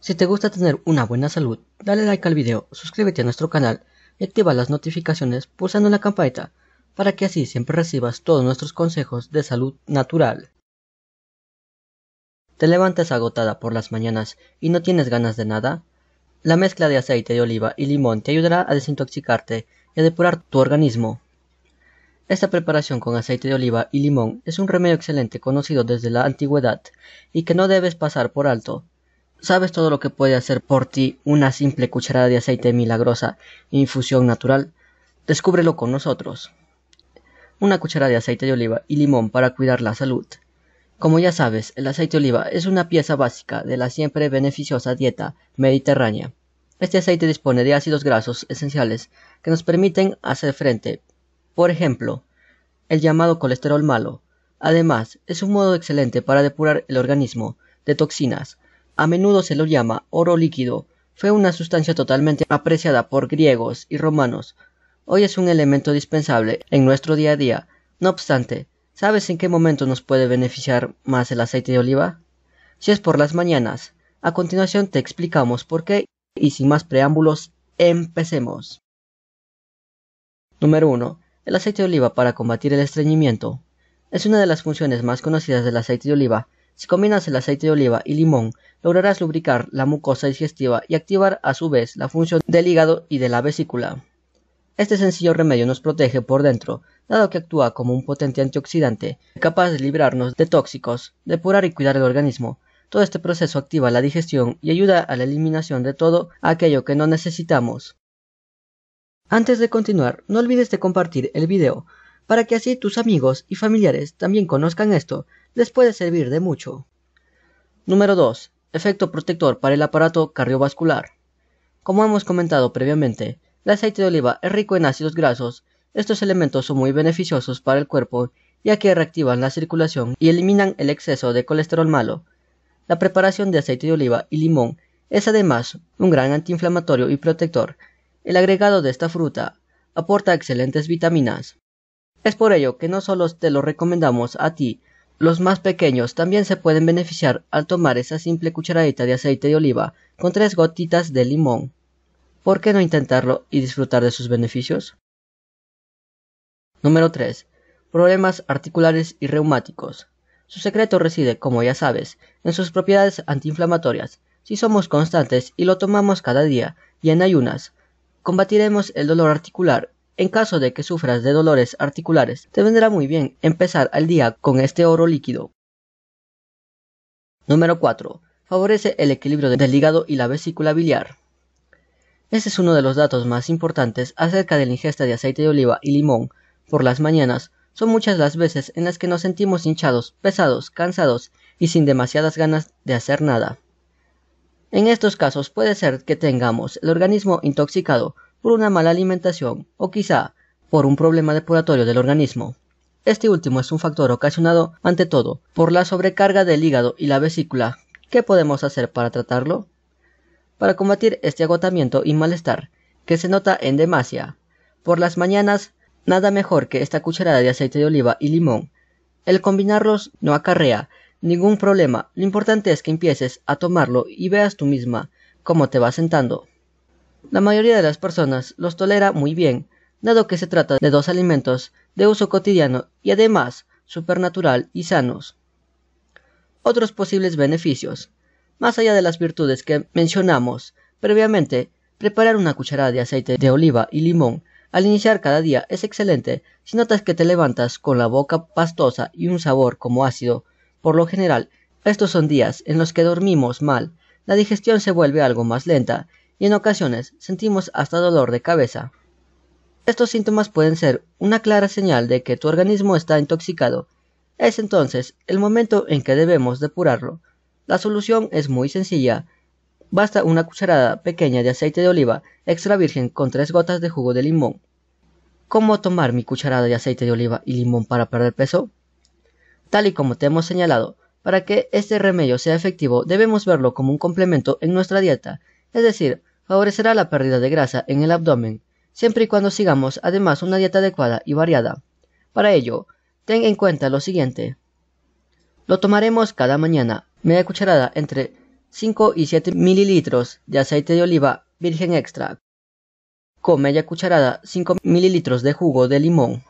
Si te gusta tener una buena salud, dale like al video, suscríbete a nuestro canal y activa las notificaciones pulsando la campanita para que así siempre recibas todos nuestros consejos de salud natural. ¿Te levantas agotada por las mañanas y no tienes ganas de nada? La mezcla de aceite de oliva y limón te ayudará a desintoxicarte y a depurar tu organismo. Esta preparación con aceite de oliva y limón es un remedio excelente conocido desde la antigüedad y que no debes pasar por alto ¿Sabes todo lo que puede hacer por ti una simple cucharada de aceite milagrosa e infusión natural? Descúbrelo con nosotros. Una cucharada de aceite de oliva y limón para cuidar la salud. Como ya sabes, el aceite de oliva es una pieza básica de la siempre beneficiosa dieta mediterránea. Este aceite dispone de ácidos grasos esenciales que nos permiten hacer frente, por ejemplo, el llamado colesterol malo. Además, es un modo excelente para depurar el organismo de toxinas, a menudo se lo llama oro líquido. Fue una sustancia totalmente apreciada por griegos y romanos. Hoy es un elemento dispensable en nuestro día a día. No obstante, ¿sabes en qué momento nos puede beneficiar más el aceite de oliva? Si es por las mañanas. A continuación te explicamos por qué y sin más preámbulos, empecemos. Número 1. El aceite de oliva para combatir el estreñimiento. Es una de las funciones más conocidas del aceite de oliva si combinas el aceite de oliva y limón, lograrás lubricar la mucosa digestiva y activar a su vez la función del hígado y de la vesícula. Este sencillo remedio nos protege por dentro, dado que actúa como un potente antioxidante, capaz de librarnos de tóxicos, depurar y cuidar el organismo. Todo este proceso activa la digestión y ayuda a la eliminación de todo aquello que no necesitamos. Antes de continuar, no olvides de compartir el video, para que así tus amigos y familiares también conozcan esto les puede servir de mucho. Número 2. Efecto protector para el aparato cardiovascular. Como hemos comentado previamente, el aceite de oliva es rico en ácidos grasos. Estos elementos son muy beneficiosos para el cuerpo ya que reactivan la circulación y eliminan el exceso de colesterol malo. La preparación de aceite de oliva y limón es además un gran antiinflamatorio y protector. El agregado de esta fruta aporta excelentes vitaminas. Es por ello que no solo te lo recomendamos a ti, los más pequeños también se pueden beneficiar al tomar esa simple cucharadita de aceite de oliva con tres gotitas de limón. ¿Por qué no intentarlo y disfrutar de sus beneficios? Número 3. Problemas articulares y reumáticos. Su secreto reside, como ya sabes, en sus propiedades antiinflamatorias. Si somos constantes y lo tomamos cada día y en ayunas, combatiremos el dolor articular en caso de que sufras de dolores articulares, te vendrá muy bien empezar al día con este oro líquido. Número 4. Favorece el equilibrio del hígado y la vesícula biliar. Este es uno de los datos más importantes acerca de la ingesta de aceite de oliva y limón por las mañanas. Son muchas las veces en las que nos sentimos hinchados, pesados, cansados y sin demasiadas ganas de hacer nada. En estos casos puede ser que tengamos el organismo intoxicado por una mala alimentación o quizá por un problema depuratorio del organismo. Este último es un factor ocasionado ante todo por la sobrecarga del hígado y la vesícula. ¿Qué podemos hacer para tratarlo? Para combatir este agotamiento y malestar, que se nota en demasia, por las mañanas nada mejor que esta cucharada de aceite de oliva y limón. El combinarlos no acarrea ningún problema, lo importante es que empieces a tomarlo y veas tú misma cómo te va sentando. La mayoría de las personas los tolera muy bien, dado que se trata de dos alimentos de uso cotidiano y además supernatural y sanos. Otros posibles beneficios. Más allá de las virtudes que mencionamos previamente, preparar una cucharada de aceite de oliva y limón al iniciar cada día es excelente si notas que te levantas con la boca pastosa y un sabor como ácido. Por lo general, estos son días en los que dormimos mal, la digestión se vuelve algo más lenta y en ocasiones sentimos hasta dolor de cabeza. Estos síntomas pueden ser una clara señal de que tu organismo está intoxicado. Es entonces el momento en que debemos depurarlo. La solución es muy sencilla. Basta una cucharada pequeña de aceite de oliva extra virgen con tres gotas de jugo de limón. ¿Cómo tomar mi cucharada de aceite de oliva y limón para perder peso? Tal y como te hemos señalado, para que este remedio sea efectivo debemos verlo como un complemento en nuestra dieta, es decir, favorecerá la pérdida de grasa en el abdomen, siempre y cuando sigamos además una dieta adecuada y variada. Para ello, ten en cuenta lo siguiente. Lo tomaremos cada mañana, media cucharada entre 5 y 7 mililitros de aceite de oliva virgen extra, con media cucharada 5 mililitros de jugo de limón.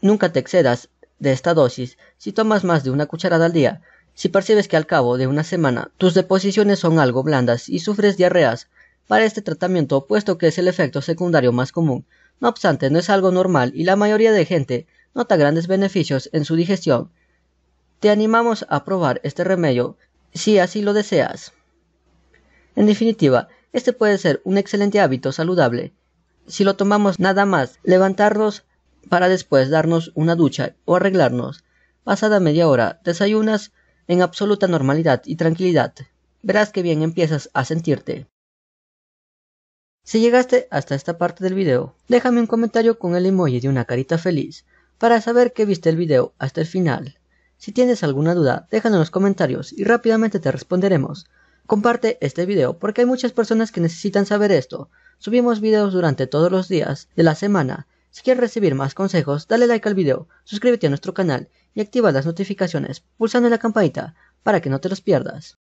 Nunca te excedas de esta dosis si tomas más de una cucharada al día, si percibes que al cabo de una semana tus deposiciones son algo blandas y sufres diarreas, para este tratamiento puesto que es el efecto secundario más común. No obstante, no es algo normal y la mayoría de gente nota grandes beneficios en su digestión. Te animamos a probar este remedio si así lo deseas. En definitiva, este puede ser un excelente hábito saludable. Si lo tomamos nada más, levantarnos para después darnos una ducha o arreglarnos. Pasada media hora, desayunas en absoluta normalidad y tranquilidad, verás que bien empiezas a sentirte. Si llegaste hasta esta parte del video, déjame un comentario con el emoji de una carita feliz para saber que viste el video hasta el final. Si tienes alguna duda, déjalo en los comentarios y rápidamente te responderemos. Comparte este video porque hay muchas personas que necesitan saber esto. Subimos videos durante todos los días de la semana. Si quieres recibir más consejos, dale like al video, suscríbete a nuestro canal y activa las notificaciones pulsando en la campanita para que no te los pierdas.